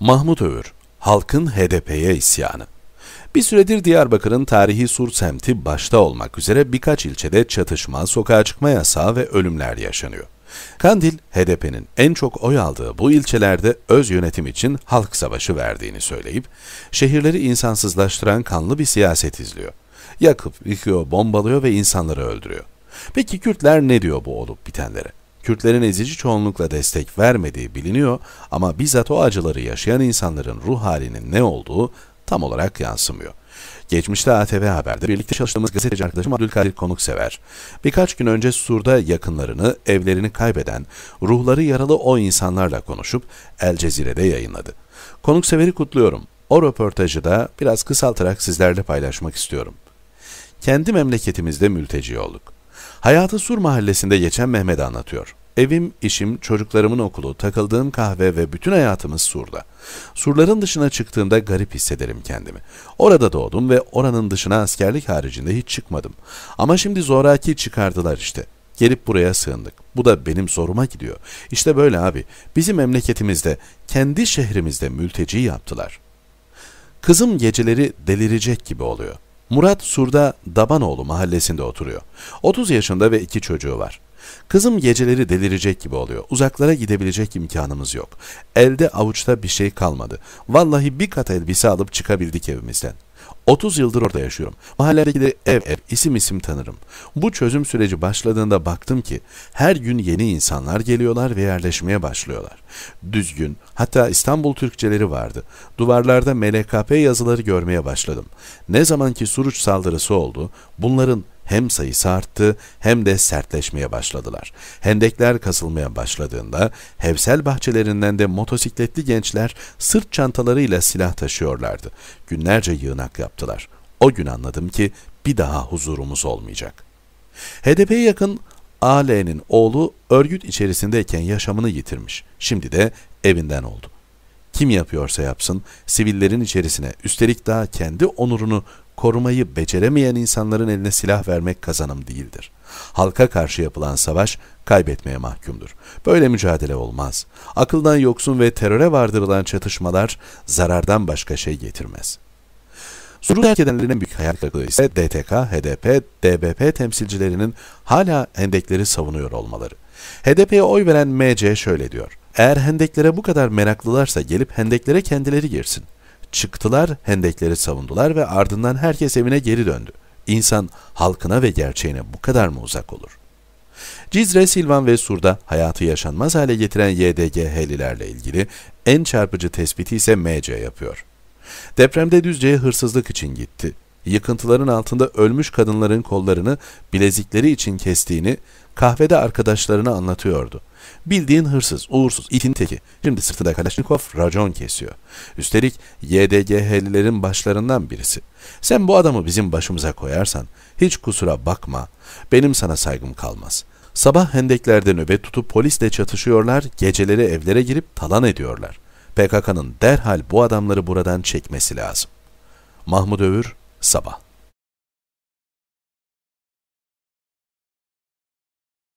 Mahmut Öğür, Halkın HDP'ye isyanı. Bir süredir Diyarbakır'ın tarihi Sur semti başta olmak üzere birkaç ilçede çatışma, sokağa çıkma yasağı ve ölümler yaşanıyor. Kandil, HDP'nin en çok oy aldığı bu ilçelerde öz yönetim için halk savaşı verdiğini söyleyip, şehirleri insansızlaştıran kanlı bir siyaset izliyor. Yakıp, yıkıyor, bombalıyor ve insanları öldürüyor. Peki Kürtler ne diyor bu olup bitenlere? Kürtlerin ezici çoğunlukla destek vermediği biliniyor ama bizzat o acıları yaşayan insanların ruh halinin ne olduğu tam olarak yansımıyor. Geçmişte ATV Haber'de birlikte çalıştığımız gazeteci arkadaşım Abdülkadir Konuksever, birkaç gün önce Sur'da yakınlarını, evlerini kaybeden, ruhları yaralı o insanlarla konuşup El Cezire'de yayınladı. Konuksever'i kutluyorum. O röportajı da biraz kısaltarak sizlerle paylaşmak istiyorum. Kendi memleketimizde mülteci olduk. Hayatı Sur mahallesinde geçen Mehmet anlatıyor. Evim, işim, çocuklarımın okulu, takıldığım kahve ve bütün hayatımız Sur'da. Surların dışına çıktığımda garip hissederim kendimi. Orada doğdum ve oranın dışına askerlik haricinde hiç çıkmadım. Ama şimdi zoraki çıkardılar işte. Gelip buraya sığındık. Bu da benim zoruma gidiyor. İşte böyle abi. Bizim memleketimizde, kendi şehrimizde mülteci yaptılar. Kızım geceleri delirecek gibi oluyor. Murat Sur'da Dabanoğlu mahallesinde oturuyor. 30 yaşında ve iki çocuğu var. Kızım geceleri delirecek gibi oluyor. Uzaklara gidebilecek imkanımız yok. Elde avuçta bir şey kalmadı. Vallahi bir kat elbise alıp çıkabildik evimizden. 30 yıldır orada yaşıyorum. Mahalledeki de ev ev isim isim tanırım. Bu çözüm süreci başladığında baktım ki her gün yeni insanlar geliyorlar ve yerleşmeye başlıyorlar. Düzgün, hatta İstanbul Türkçeleri vardı. Duvarlarda MLKP yazıları görmeye başladım. Ne zamanki Suruç saldırısı oldu, bunların hem sayısı arttı hem de sertleşmeye başladılar. Hendekler kasılmaya başladığında Hevsel bahçelerinden de motosikletli gençler sırt çantalarıyla silah taşıyorlardı. Günlerce yığınak yaptılar. O gün anladım ki bir daha huzurumuz olmayacak. HDP'ye yakın AL'nin oğlu örgüt içerisindeyken yaşamını yitirmiş. Şimdi de evinden oldu. Kim yapıyorsa yapsın, sivillerin içerisine üstelik daha kendi onurunu korumayı beceremeyen insanların eline silah vermek kazanım değildir. Halka karşı yapılan savaş kaybetmeye mahkumdur. Böyle mücadele olmaz. Akıldan yoksun ve teröre vardırılan çatışmalar zarardan başka şey getirmez. Suru terk edenlerin büyük hayal kırıklığı ise DTK, HDP, DBP temsilcilerinin hala hendekleri savunuyor olmaları. HDP'ye oy veren MC şöyle diyor. Eğer hendeklere bu kadar meraklılarsa gelip hendeklere kendileri girsin. Çıktılar, hendekleri savundular ve ardından herkes evine geri döndü. İnsan halkına ve gerçeğine bu kadar mı uzak olur? Cizre, Silvan ve Sur'da hayatı yaşanmaz hale getiren YDG helilerle ilgili en çarpıcı tespiti ise MC yapıyor. Depremde Düzce'ye hırsızlık için gitti. Yıkıntıların altında ölmüş kadınların kollarını bilezikleri için kestiğini kahvede arkadaşlarına anlatıyordu. Bildiğin hırsız, uğursuz, itin teki. Şimdi sırtında Kalaşnikov racon kesiyor. Üstelik YDGH'lilerin başlarından birisi. Sen bu adamı bizim başımıza koyarsan hiç kusura bakma. Benim sana saygım kalmaz. Sabah hendeklerde nöbet tutup polisle çatışıyorlar, geceleri evlere girip talan ediyorlar. PKK'nın derhal bu adamları buradan çekmesi lazım. Mahmut Övür, Sabah